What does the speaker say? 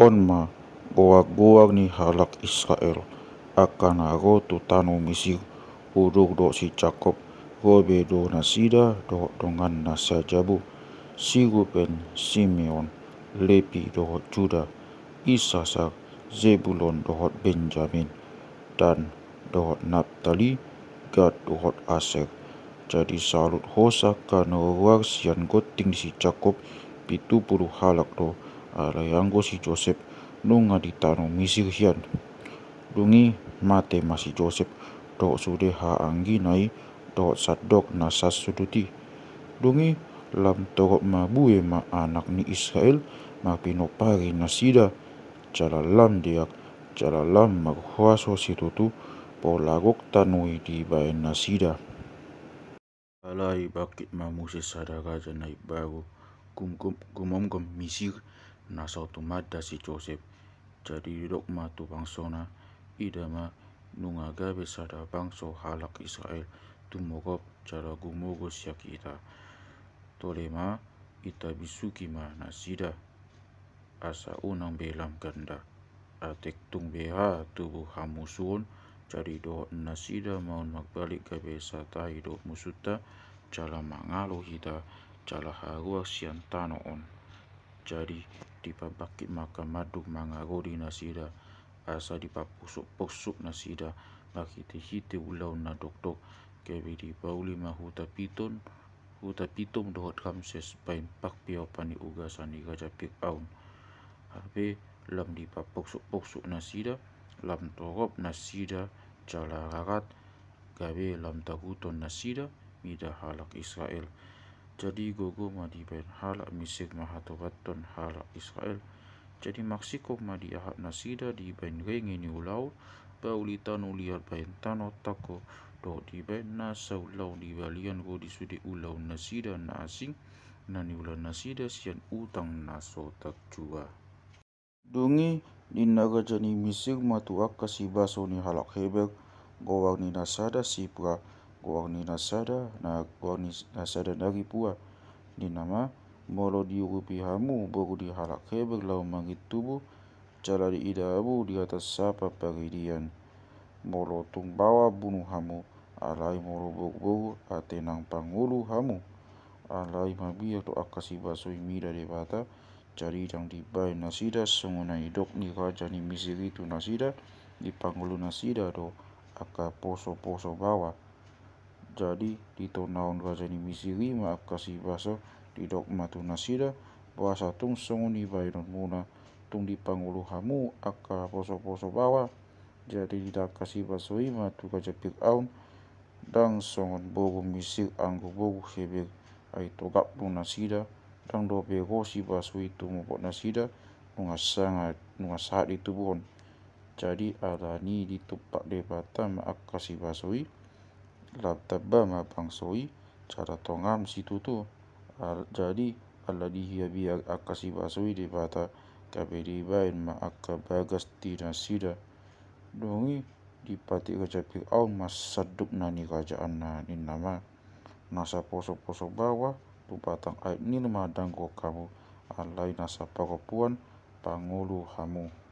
On onma goa-goa ni halak Israel akan aku tu tanu Mesir uduk do si cakop gobe bedo nasida do dongan nasa jabu pen Simeon Lepi do Juda Isasak Zebulon do Benjamin dan do Naphtali Gad do Aser jadi salut hosa karena sian goting si cakop pitu puluh halak do ala yang si Joseph nunga ditano misi hian. Dungi mate masih Joseph dok sude ha anggi nai dok sadok nasas suduti. Dungi lam toko ma buwe ma anak ni Israel ma pinopari nasida jala lam diak si maghuaso po polagok tanui di bayan nasida. Alai bakit mamusis sadaka janai bago kum kumam kum misir nasautu si Joseph jadi dogma tu bangsona idama nunga gabe sada bangso halak Israel tumogop cara gumogo kita tolema ita bisuki ma nasida asa unang belam ganda atek tung beha tubuh hamusun jadi do nasida mau magbalik gabe sata hidup musuta cala mangalo hita cala sian tano on jadi dipabaki maka madu mangagori nasida asa di papusuk pusuk nasida makiti-hiti ulau na dok-dok kebi di ma huta piton huta piton dohot kamses pain pak piau pani uga sani gaja pik aun habe lam di papusuk-pusuk nasida lam torop nasida jala rarat gabe lam tahuton nasida mida halak Israel jadi gogo madi ben hala misik mahatobatton hala Israel jadi maksiko madi ahat nasida di ben gengi ni ulau baulita uliar ben tanotako do di ben nasa ulau di balian go di sudi ulau nasida na asing ni ulau nasida sian utang naso tak jua di naga jani misik matuak akasi baso ni halak hebek gowang ni nasada sipra ni nasada na ni nasada dari pua ni nama molo diurupihamu baru dihalake berlau mangit tubuh jala di idabu di atas sapa dian molo tung bawa bunuh hamu, alai molo ate nang pangulu hamu alai mabia to akasi basui imi de bata cari yang dibai nasida sunguna idok ni raja ni misiri tu nasida di pangulu nasida do aka poso poso bawah. Jadi di tahun gazani misili maaf kasih Baso di dogma tunasida bahasa tung sunguni bayron muna tung di pangulu hamu akka poso-poso bawa jadi tidak kasih basoi matu kaca pik aun dan songon bogu misik anggu bogu sebek ai togap nasida dan do bego si basoi tu mupok nasida nungasanga nungasahat di tubuhon jadi adani di tupak debata maaf kasih basoi labtabba ma pangsoi cara tongam situ tu jadi aladi hiya bi akasi basui di bata kabiri bain ma akka bagas tina sida dongi dipati kerja au mas seduk nani kerajaan nani nama nasa poso-poso bawah tu batang aib ni lemadang kau kamu alai nasa pakopuan pangulu hamu